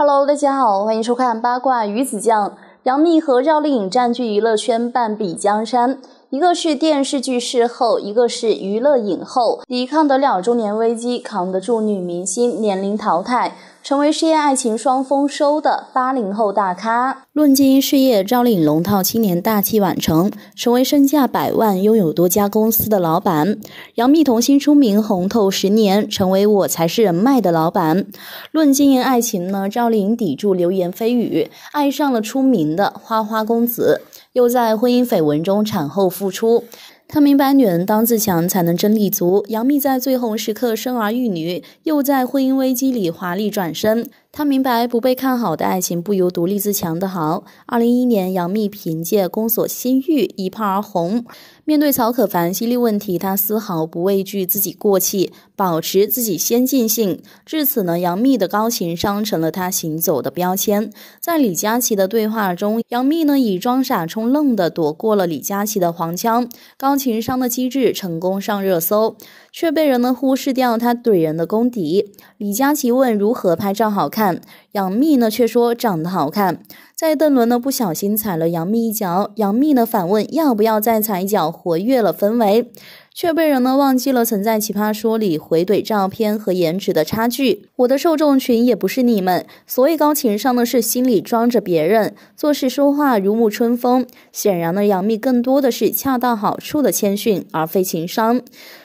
Hello，大家好，欢迎收看《八卦鱼子酱》。杨幂和赵丽颖占据娱乐圈半壁江山，一个是电视剧视后，一个是娱乐影后，抵抗得了中年危机，扛得住女明星年龄淘汰。成为事业爱情双丰收的八零后大咖。论经营事业，赵丽颖龙套青年大器晚成，成为身价百万、拥有多家公司的老板。杨幂童星出名红透十年，成为我才是人脉的老板。论经营爱情呢，赵丽颖抵住流言蜚语，爱上了出名的花花公子，又在婚姻绯闻中产后复出。他明白，女人当自强，才能真立足。杨幂在最红时刻生儿育女，又在婚姻危机里华丽转身。他明白不被看好的爱情不如独立自强的好。二零一一年，杨幂凭借《宫锁心玉》一炮而红。面对曹可凡犀利问题，他丝毫不畏惧自己过气，保持自己先进性。至此呢，杨幂的高情商成了他行走的标签。在李佳琦的对话中，杨幂呢以装傻充愣的躲过了李佳琦的黄腔，高情商的机智成功上热搜，却被人呢忽视掉他怼人的功底。李佳琦问如何拍照好看。杨幂呢，却说长得好看。在邓伦呢，不小心踩了杨幂一脚。杨幂呢，反问要不要再踩一脚，活跃了氛围，却被人呢忘记了曾在《奇葩说》里回怼照片和颜值的差距。我的受众群也不是你们，所以高情商呢是心里装着别人，做事说话如沐春风。显然呢，杨幂更多的是恰到好处的谦逊，而非情商。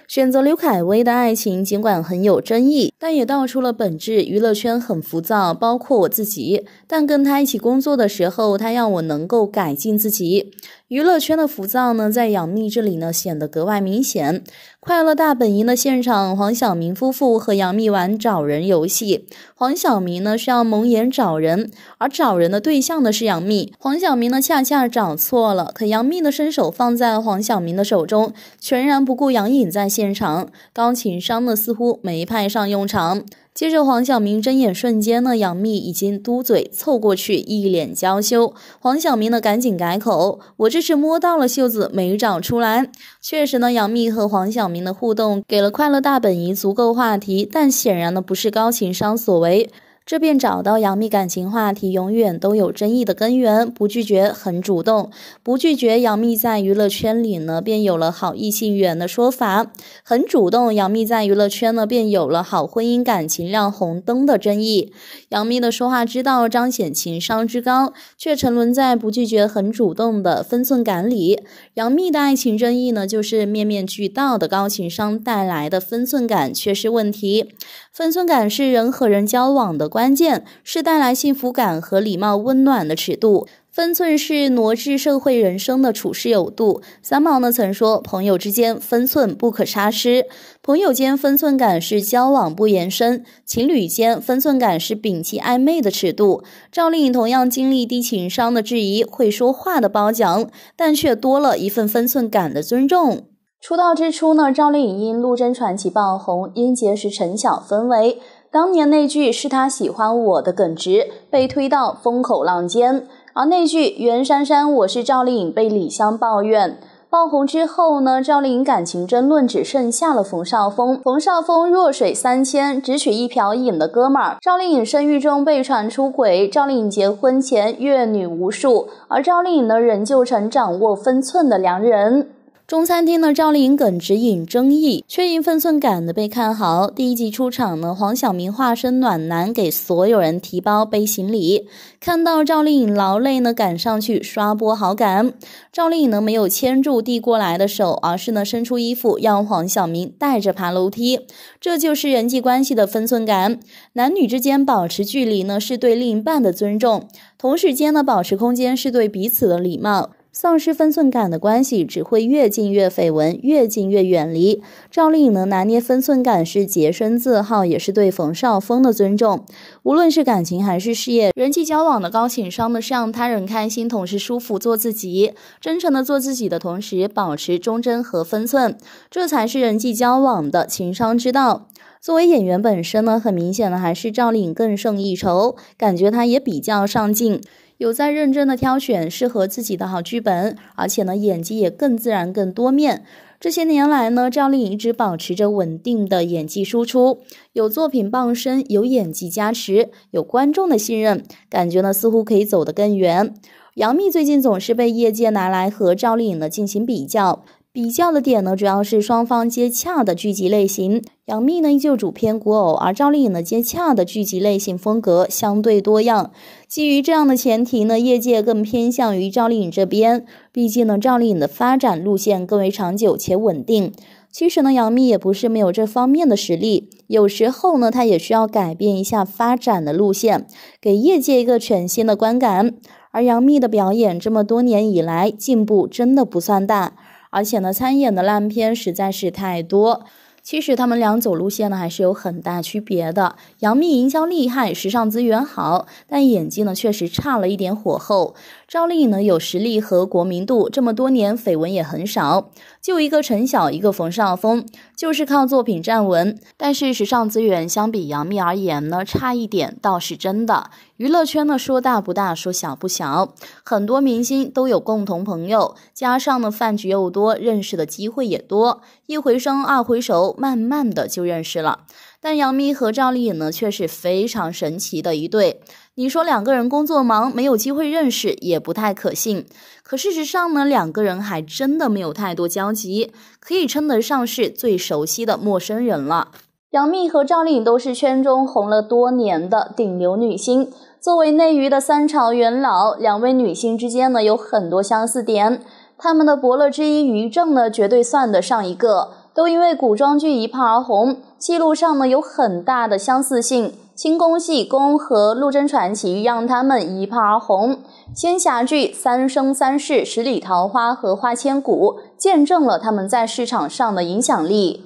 选择刘恺威的爱情，尽管很有争议，但也道出了本质。娱乐圈很浮躁，包括我自己。但跟他一起工作的时候，他让我能够改进自己。娱乐圈的浮躁呢，在杨幂这里呢，显得格外明显。快乐大本营的现场，黄晓明夫妇和杨幂玩找人游戏。黄晓明呢需要蒙眼找人，而找人的对象呢是杨幂。黄晓明呢恰恰找错了，可杨幂的伸手放在黄晓明的手中，全然不顾杨颖在现场。高情商呢似乎没派上用场。接着，黄晓明睁眼瞬间呢，杨幂已经嘟嘴凑过去，一脸娇羞。黄晓明呢，赶紧改口：“我这是摸到了袖子，没找出来。”确实呢，杨幂和黄晓明的互动给了《快乐大本营》足够话题，但显然呢，不是高情商所为。这便找到杨幂感情话题永远都有争议的根源，不拒绝很主动，不拒绝杨幂在娱乐圈里呢便有了好异性缘的说法，很主动，杨幂在娱乐圈呢便有了好婚姻感情亮红灯的争议。杨幂的说话之道彰显情商之高，却沉沦在不拒绝很主动的分寸感里。杨幂的爱情争议呢，就是面面俱到的高情商带来的分寸感缺失问题。分寸感是人和人交往的关键，是带来幸福感和礼貌温暖的尺度。分寸是挪至社会人生的处事有度。三毛呢曾说：“朋友之间分寸不可差失，朋友间分寸感是交往不延伸，情侣间分寸感是摒弃暧昧的尺度。”赵丽颖同样经历低情商的质疑，会说话的褒奖，但却多了一份分寸感的尊重。出道之初呢，赵丽颖因《陆贞传奇》爆红，因结识陈晓分围。当年那句“是他喜欢我”的耿直被推到风口浪尖，而那句“袁姗姗，我是赵丽颖”被李湘抱怨。爆红之后呢，赵丽颖感情争论只剩下了冯绍峰。冯绍峰弱水三千，只取一瓢饮的哥们儿。赵丽颖生育中被传出轨，赵丽颖结婚前阅女无数，而赵丽颖呢，仍旧成掌握分寸的良人。中餐厅呢，赵丽颖耿直引争议，却因分寸感的被看好。第一集出场呢，黄晓明化身暖男，给所有人提包背行李，看到赵丽颖劳累呢，赶上去刷波好感。赵丽颖呢没有牵住递过来的手，而是呢伸出衣服让黄晓明带着爬楼梯。这就是人际关系的分寸感，男女之间保持距离呢是对另一半的尊重，同时间呢保持空间是对彼此的礼貌。丧失分寸感的关系，只会越近越绯闻，越近越远离。赵丽颖能拿捏分寸感，是洁身自好，也是对冯绍峰的尊重。无论是感情还是事业，人际交往的高情商的是让他人开心，同时舒服做自己，真诚的做自己的同时，保持忠贞和分寸，这才是人际交往的情商之道。作为演员本身呢，很明显的还是赵丽颖更胜一筹，感觉她也比较上进。有在认真的挑选适合自己的好剧本，而且呢，演技也更自然、更多面。这些年来呢，赵丽颖一直保持着稳定的演技输出，有作品傍身，有演技加持，有观众的信任，感觉呢似乎可以走得更远。杨幂最近总是被业界拿来和赵丽颖呢进行比较。比较的点呢，主要是双方接洽的剧集类型。杨幂呢，依旧主偏古偶，而赵丽颖的接洽的剧集类型风格相对多样。基于这样的前提呢，业界更偏向于赵丽颖这边。毕竟呢，赵丽颖的发展路线更为长久且稳定。其实呢，杨幂也不是没有这方面的实力，有时候呢，她也需要改变一下发展的路线，给业界一个全新的观感。而杨幂的表演这么多年以来进步真的不算大。而且呢，参演的烂片实在是太多。其实他们俩走路线呢，还是有很大区别的。杨幂营销厉害，时尚资源好，但演技呢确实差了一点火候。赵丽颖呢有实力和国民度，这么多年绯闻也很少。就一个陈晓，一个冯绍峰，就是靠作品站稳。但是时尚资源相比杨幂而言呢，差一点倒是真的。娱乐圈呢说大不大，说小不小，很多明星都有共同朋友，加上呢饭局又多，认识的机会也多，一回生二回熟。慢慢的就认识了，但杨幂和赵丽颖呢，却是非常神奇的一对。你说两个人工作忙，没有机会认识，也不太可信。可事实上呢，两个人还真的没有太多交集，可以称得上是最熟悉的陌生人了。杨幂和赵丽颖都是圈中红了多年的顶流女星，作为内娱的三朝元老，两位女星之间呢有很多相似点。她们的伯乐之一于正呢，绝对算得上一个。都因为古装剧一炮而红，戏路上呢有很大的相似性，《清宫戏宫》和《陆贞传奇》让他们一炮而红，仙侠剧《三生三世》《十里桃花》和《花千骨》见证了他们在市场上的影响力。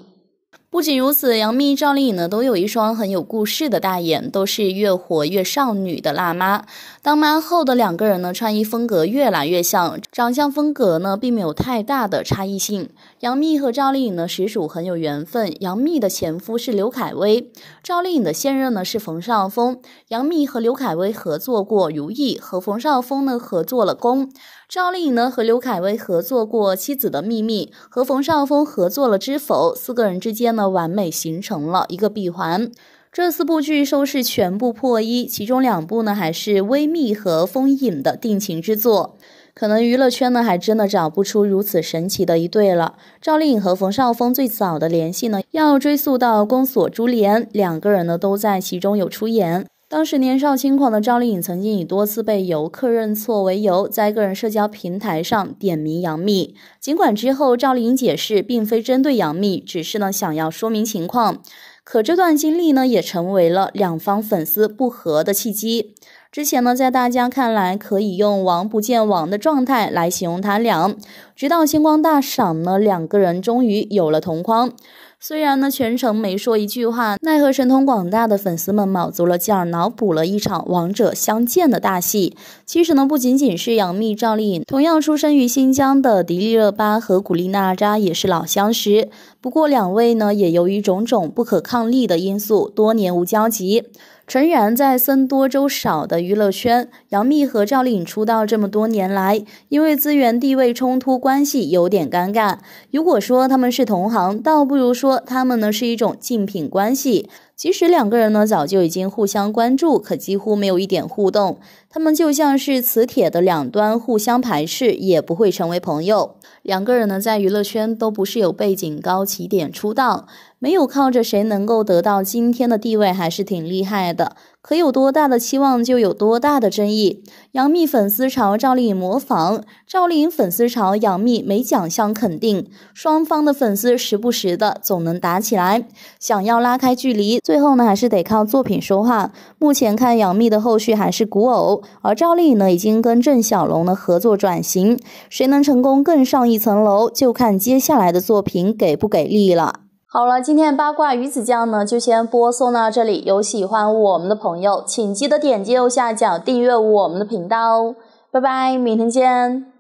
不仅如此，杨幂、赵丽颖呢都有一双很有故事的大眼，都是越活越少女的辣妈。当妈后的两个人呢，穿衣风格越来越像，长相风格呢并没有太大的差异性。杨幂和赵丽颖呢实属很有缘分。杨幂的前夫是刘恺威，赵丽颖的现任呢是冯绍峰。杨幂和刘恺威合作过《如意》，和冯绍峰呢合作了《宫》。赵丽颖呢和刘恺威合作过《妻子的秘密》，和冯绍峰合作了《知否》。四个人之间呢。完美形成了一个闭环。这四部剧收视全部破一，其中两部呢还是微密和风影的定情之作。可能娱乐圈呢还真的找不出如此神奇的一对了。赵丽颖和冯绍峰最早的联系呢，要追溯到《宫锁珠帘》，两个人呢都在其中有出演。当时年少轻狂的赵丽颖曾经以多次被游客认错为由，在个人社交平台上点名杨幂。尽管之后赵丽颖解释并非针对杨幂，只是呢想要说明情况，可这段经历呢也成为了两方粉丝不和的契机。之前呢，在大家看来可以用“王不见王”的状态来形容他俩，直到星光大赏呢，两个人终于有了同框。虽然呢，全程没说一句话，奈何神通广大的粉丝们卯足了劲儿脑补了一场王者相见的大戏。其实呢，不仅仅是杨幂、赵丽颖，同样出生于新疆的迪丽热巴和古力娜扎也是老相识。不过两位呢，也由于种种不可抗力的因素，多年无交集。诚然，在僧多粥少的娱乐圈，杨幂和赵丽颖出道这么多年来，因为资源地位冲突，关系有点尴尬。如果说他们是同行，倒不如说他们呢是一种竞品关系。即使两个人呢早就已经互相关注，可几乎没有一点互动。他们就像是磁铁的两端，互相排斥，也不会成为朋友。两个人呢在娱乐圈都不是有背景高起点出道。没有靠着谁能够得到今天的地位，还是挺厉害的。可有多大的期望，就有多大的争议。杨幂粉丝朝赵丽颖模仿，赵丽颖粉丝朝杨幂没奖项肯定。双方的粉丝时不时的总能打起来，想要拉开距离，最后呢还是得靠作品说话。目前看杨幂的后续还是古偶，而赵丽颖呢已经跟郑晓龙呢合作转型，谁能成功更上一层楼，就看接下来的作品给不给力了。好了，今天的八卦鱼子酱呢，就先播送到这里。有喜欢我们的朋友，请记得点击右下角订阅我们的频道哦。拜拜，明天见。